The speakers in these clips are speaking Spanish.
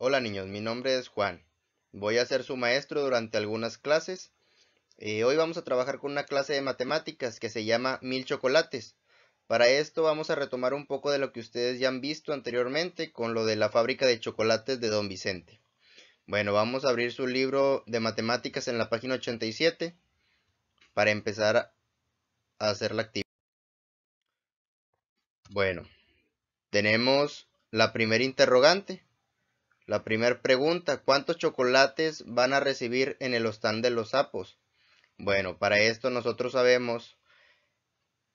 Hola niños, mi nombre es Juan. Voy a ser su maestro durante algunas clases. Eh, hoy vamos a trabajar con una clase de matemáticas que se llama Mil Chocolates. Para esto vamos a retomar un poco de lo que ustedes ya han visto anteriormente con lo de la fábrica de chocolates de Don Vicente. Bueno, vamos a abrir su libro de matemáticas en la página 87 para empezar a hacer la actividad. Bueno, tenemos la primera interrogante la primera pregunta, ¿cuántos chocolates van a recibir en el hostal de los sapos? Bueno, para esto nosotros sabemos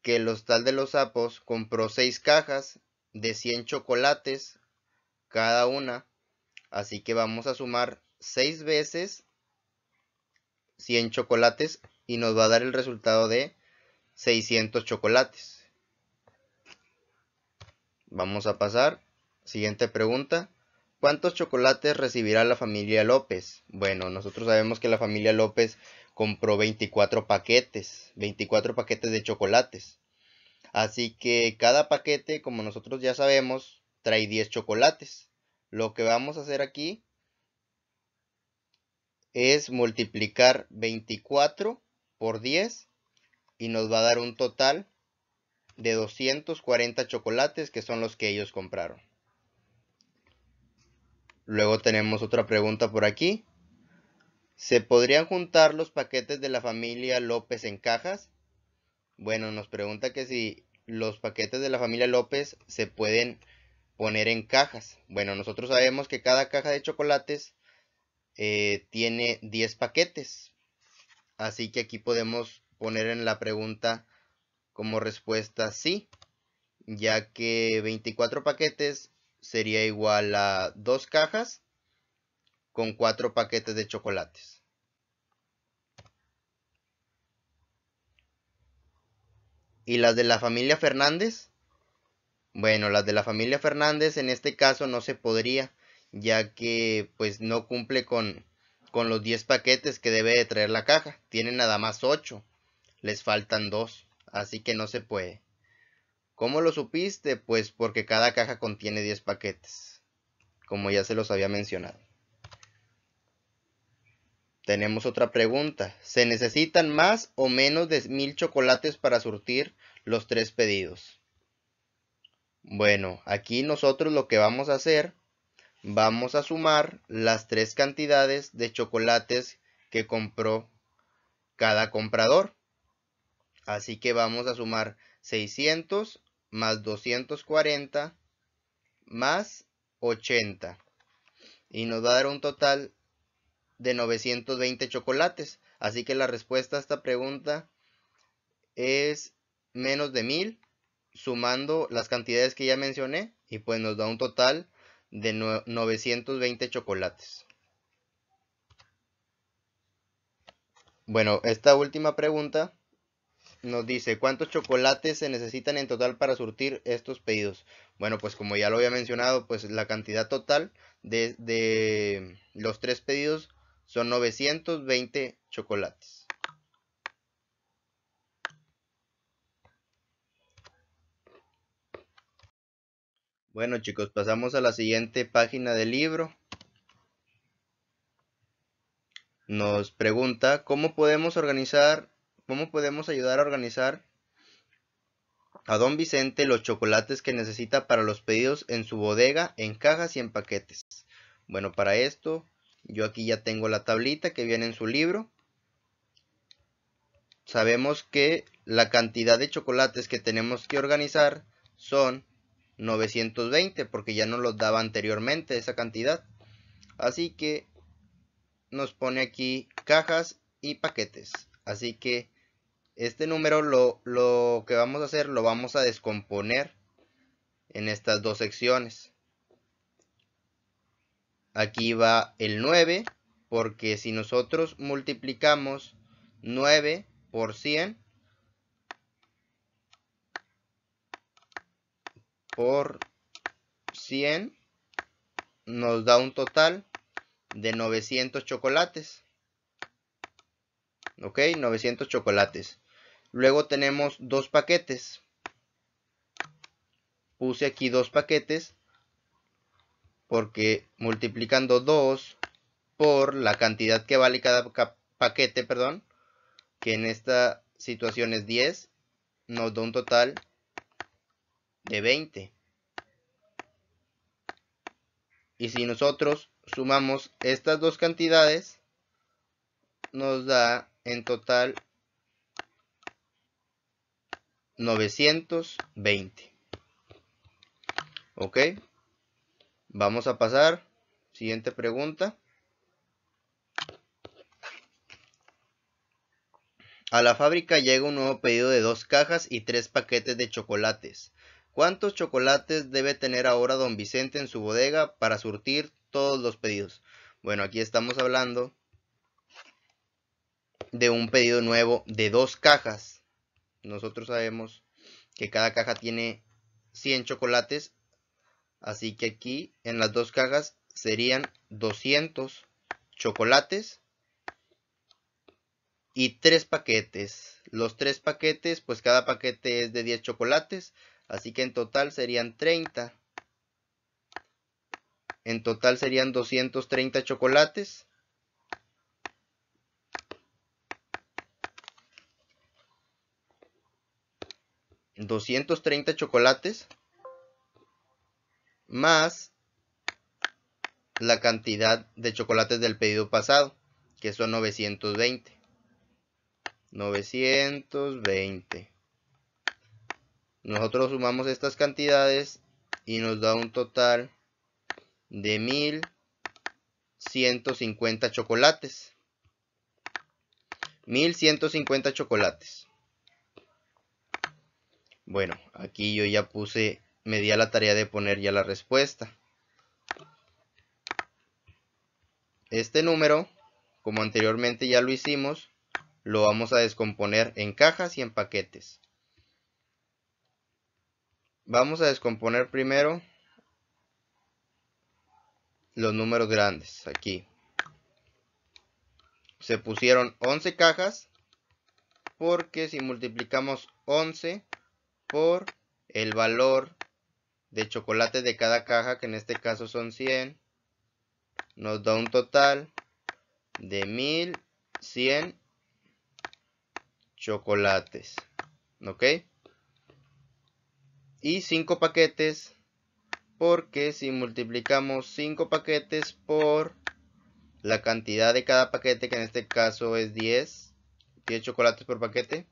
que el hostal de los sapos compró seis cajas de 100 chocolates cada una. Así que vamos a sumar seis veces 100 chocolates y nos va a dar el resultado de 600 chocolates. Vamos a pasar. Siguiente pregunta. ¿Cuántos chocolates recibirá la familia López? Bueno, nosotros sabemos que la familia López compró 24 paquetes, 24 paquetes de chocolates. Así que cada paquete, como nosotros ya sabemos, trae 10 chocolates. Lo que vamos a hacer aquí es multiplicar 24 por 10 y nos va a dar un total de 240 chocolates que son los que ellos compraron. Luego tenemos otra pregunta por aquí. ¿Se podrían juntar los paquetes de la familia López en cajas? Bueno, nos pregunta que si los paquetes de la familia López se pueden poner en cajas. Bueno, nosotros sabemos que cada caja de chocolates eh, tiene 10 paquetes. Así que aquí podemos poner en la pregunta como respuesta sí, ya que 24 paquetes sería igual a dos cajas con cuatro paquetes de chocolates. ¿Y las de la familia Fernández? Bueno, las de la familia Fernández en este caso no se podría, ya que pues no cumple con, con los 10 paquetes que debe de traer la caja. Tiene nada más 8, les faltan dos. así que no se puede. ¿Cómo lo supiste? Pues porque cada caja contiene 10 paquetes, como ya se los había mencionado. Tenemos otra pregunta. ¿Se necesitan más o menos de mil chocolates para surtir los tres pedidos? Bueno, aquí nosotros lo que vamos a hacer, vamos a sumar las tres cantidades de chocolates que compró cada comprador. Así que vamos a sumar 600 más 240 más 80 y nos va a dar un total de 920 chocolates. Así que la respuesta a esta pregunta es menos de 1000 sumando las cantidades que ya mencioné y pues nos da un total de 920 chocolates. Bueno, esta última pregunta nos dice, ¿cuántos chocolates se necesitan en total para surtir estos pedidos? Bueno, pues como ya lo había mencionado, pues la cantidad total de, de los tres pedidos son 920 chocolates. Bueno chicos, pasamos a la siguiente página del libro. Nos pregunta, ¿cómo podemos organizar cómo podemos ayudar a organizar a don Vicente los chocolates que necesita para los pedidos en su bodega, en cajas y en paquetes. Bueno, para esto yo aquí ya tengo la tablita que viene en su libro. Sabemos que la cantidad de chocolates que tenemos que organizar son 920 porque ya nos los daba anteriormente esa cantidad. Así que nos pone aquí cajas y paquetes. Así que este número lo, que vamos a hacer lo vamos a descomponer en estas dos secciones. Aquí va el 9, porque si nosotros multiplicamos 9 por 100, por 100 nos da un total de 900 chocolates. ¿Ok? 900 chocolates. Luego tenemos dos paquetes. Puse aquí dos paquetes porque multiplicando 2 por la cantidad que vale cada paquete, perdón, que en esta situación es 10, nos da un total de 20. Y si nosotros sumamos estas dos cantidades, nos da en total 920. Ok. Vamos a pasar. Siguiente pregunta. A la fábrica llega un nuevo pedido de dos cajas y tres paquetes de chocolates. ¿Cuántos chocolates debe tener ahora don Vicente en su bodega para surtir todos los pedidos? Bueno, aquí estamos hablando de un pedido nuevo de dos cajas nosotros sabemos que cada caja tiene 100 chocolates, así que aquí en las dos cajas serían 200 chocolates y tres paquetes. Los tres paquetes, pues cada paquete es de 10 chocolates, así que en total serían 30. En total serían 230 chocolates 230 chocolates más la cantidad de chocolates del pedido pasado, que son 920. 920. Nosotros sumamos estas cantidades y nos da un total de 1150 chocolates. 1150 chocolates. Bueno, aquí yo ya puse, me di a la tarea de poner ya la respuesta. Este número, como anteriormente ya lo hicimos, lo vamos a descomponer en cajas y en paquetes. Vamos a descomponer primero los números grandes, aquí. Se pusieron 11 cajas, porque si multiplicamos 11 por el valor de chocolate de cada caja, que en este caso son 100, nos da un total de 1100 chocolates. ¿Ok? Y 5 paquetes, porque si multiplicamos 5 paquetes por la cantidad de cada paquete, que en este caso es 10, 10 chocolates por paquete,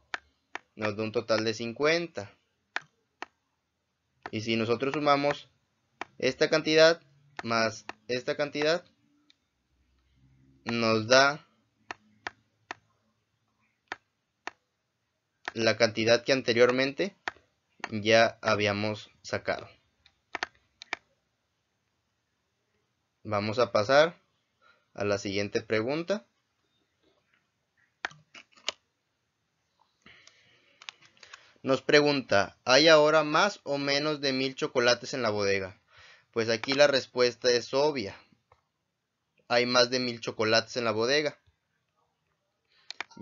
nos da un total de 50. Y si nosotros sumamos esta cantidad más esta cantidad, nos da la cantidad que anteriormente ya habíamos sacado. Vamos a pasar a la siguiente pregunta. Nos pregunta, ¿hay ahora más o menos de mil chocolates en la bodega? Pues aquí la respuesta es obvia. Hay más de mil chocolates en la bodega,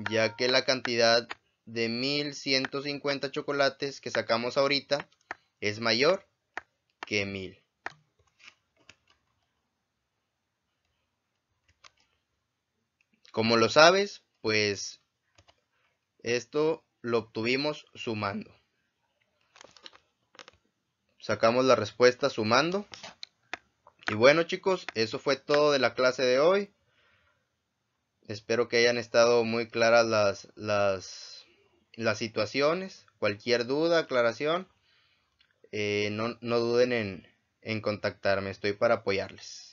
ya que la cantidad de 1150 chocolates que sacamos ahorita es mayor que 1000. Como lo sabes, pues esto lo obtuvimos sumando. Sacamos la respuesta sumando. Y bueno chicos, eso fue todo de la clase de hoy. Espero que hayan estado muy claras las, las, las situaciones. Cualquier duda, aclaración, eh, no, duden en contactarme. Estoy para apoyarles.